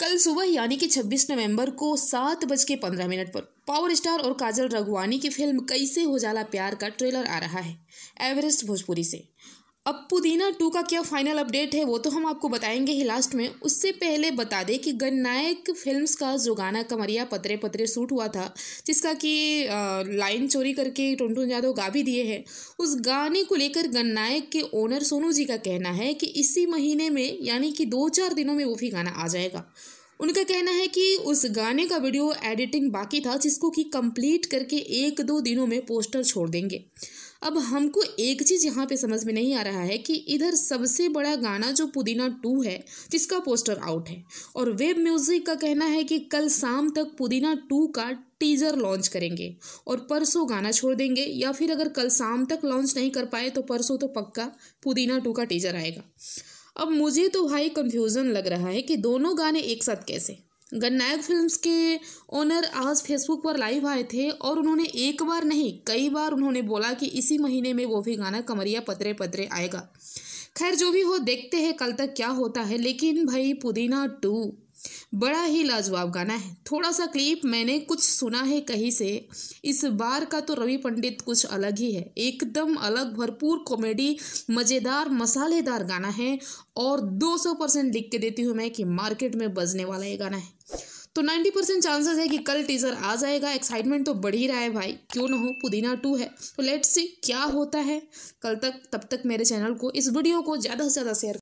कल सुबह यानी कि 26 नवंबर को सात बज के पंद्रह मिनट पर पावर स्टार और काजल रघवानी की फिल्म कैसे हो जाला प्यार का ट्रेलर आ रहा है एवरेस्ट भोजपुरी से अब पुदीना टू का क्या फाइनल अपडेट है वो तो हम आपको बताएंगे ही लास्ट में उससे पहले बता दें कि गणनायक फिल्म्स का जो गाना कमरिया पतरे पतरे सूट हुआ था जिसका कि लाइन चोरी करके टुनटुन यादव गा भी दिए हैं उस गाने को लेकर गन्नायक के ओनर सोनू जी का कहना है कि इसी महीने में यानी कि दो चार दिनों में वो भी गाना आ जाएगा उनका कहना है कि उस गाने का वीडियो एडिटिंग बाकी था जिसको कि कंप्लीट करके एक दो दिनों में पोस्टर छोड़ देंगे अब हमको एक चीज़ यहाँ पे समझ में नहीं आ रहा है कि इधर सबसे बड़ा गाना जो पुदीना टू है जिसका पोस्टर आउट है और वेब म्यूज़िक का कहना है कि कल शाम तक पुदीना टू का टीजर लॉन्च करेंगे और परसों गाना छोड़ देंगे या फिर अगर कल शाम तक लॉन्च नहीं कर पाए तो परसों तो पक्का पुदीना टू का टीजर आएगा अब मुझे तो भाई कंफ्यूजन लग रहा है कि दोनों गाने एक साथ कैसे गन्नायक फिल्म्स के ओनर आज फेसबुक पर लाइव आए थे और उन्होंने एक बार नहीं कई बार उन्होंने बोला कि इसी महीने में वो भी गाना कमरिया पतरे पतरे आएगा खैर जो भी हो देखते हैं कल तक क्या होता है लेकिन भाई पुदीना टू बड़ा ही लाजवाब गाना है थोड़ा सा क्लिप मैंने कुछ सुना है कहीं से इस बार का तो रवि पंडित कुछ अलग ही है एकदम अलग भरपूर कॉमेडी मज़ेदार मसालेदार गाना है और 200 परसेंट लिख के देती हूँ मैं कि मार्केट में बजने वाला ये गाना है तो 90 परसेंट चांसेस है कि कल टीजर आ जाएगा एक्साइटमेंट तो बढ़ ही रहा है भाई क्यों ना हो पुदीना टू है तो लेट्स सी क्या होता है कल तक तब तक मेरे चैनल को इस वीडियो को ज़्यादा से ज़्यादा शेयर